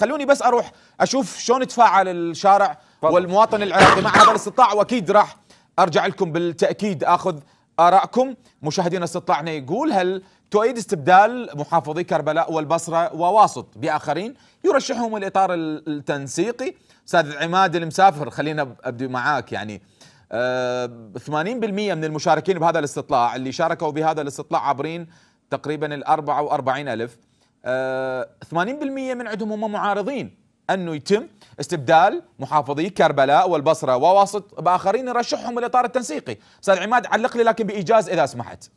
خلوني بس اروح اشوف شلون تفاعل الشارع فضل. والمواطن العراقي مع هذا الاستطلاع واكيد راح ارجع لكم بالتاكيد اخذ ارائكم مشاهدينا استطلاعنا يقول هل تؤيد استبدال محافظي كربلاء والبصره وواسط باخرين يرشحهم الاطار التنسيقي استاذ عماد المسافر خلينا ابدي معاك يعني 80% آه، من المشاركين بهذا الاستطلاع اللي شاركوا بهذا الاستطلاع عبرين تقريبا ال 44 ألف 80% آه، من عندهم هم معارضين انه يتم استبدال محافظي كربلاء والبصره وواسط باخرين يرشحهم الى الاطار التنسيقي، استاذ عماد علق لي لكن بايجاز اذا سمحت.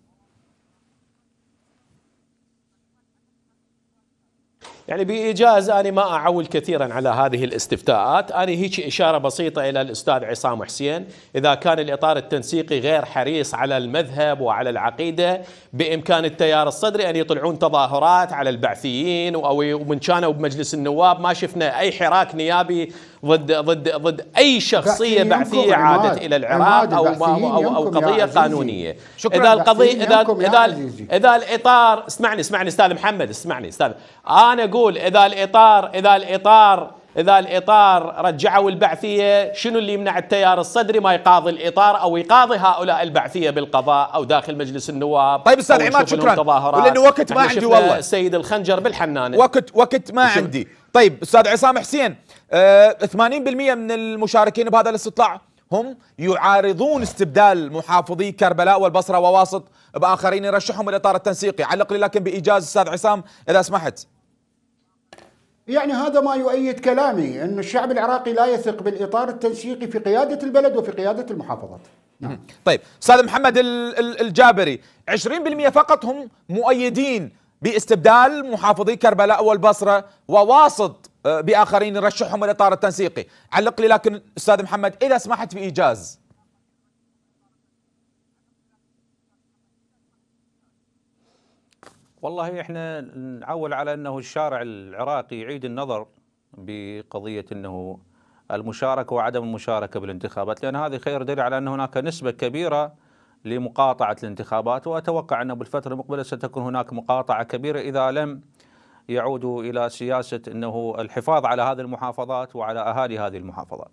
يعني بإيجاز أنا ما أعول كثيرا على هذه الاستفتاءات أنا هيك إشارة بسيطة إلى الأستاذ عصام حسين إذا كان الإطار التنسيقي غير حريص على المذهب وعلى العقيدة بإمكان التيار الصدري أن يطلعون تظاهرات على البعثيين أو من كانوا بمجلس النواب ما شفنا أي حراك نيابي ضد ضد ضد اي شخصيه بعثيه عادت الى العراق او او, أو قضيه قانونيه اذا القضيه اذا اذا اذا الاطار اسمعني اسمعني استاذ محمد اسمعني استاذ انا اقول اذا الاطار اذا الاطار اذا الاطار رجعوا البعثيه شنو اللي يمنع التيار الصدري ما يقاضي الاطار او يقاضي هؤلاء البعثيه بالقضاء او داخل مجلس النواب طيب استاذ عماد شكرا لانه وقت ما عندي والله السيد الخنجر بالحنانه وقت وقت ما شو. عندي طيب استاذ عصام حسين آه 80% من المشاركين بهذا الاستطلاع هم يعارضون استبدال محافظي كربلاء والبصره وواسط باخرين يرشحهم الاطار التنسيقي علق لي لكن بايجاز استاذ عصام اذا سمحت يعني هذا ما يؤيد كلامي أن الشعب العراقي لا يثق بالإطار التنسيقي في قيادة البلد وفي قيادة المحافظات نعم. طيب أستاذ محمد الجابري 20% فقط هم مؤيدين باستبدال محافظي كربلاء والبصرة وواسط آه، بآخرين يرشحهم الإطار التنسيقي علق لي لكن أستاذ محمد إذا سمحت بإيجاز والله احنا نعول على انه الشارع العراقي يعيد النظر بقضيه انه المشاركه وعدم المشاركه بالانتخابات لان هذه خير دليل على ان هناك نسبه كبيره لمقاطعه الانتخابات واتوقع انه بالفتره المقبله ستكون هناك مقاطعه كبيره اذا لم يعودوا الى سياسه انه الحفاظ على هذه المحافظات وعلى اهالي هذه المحافظات.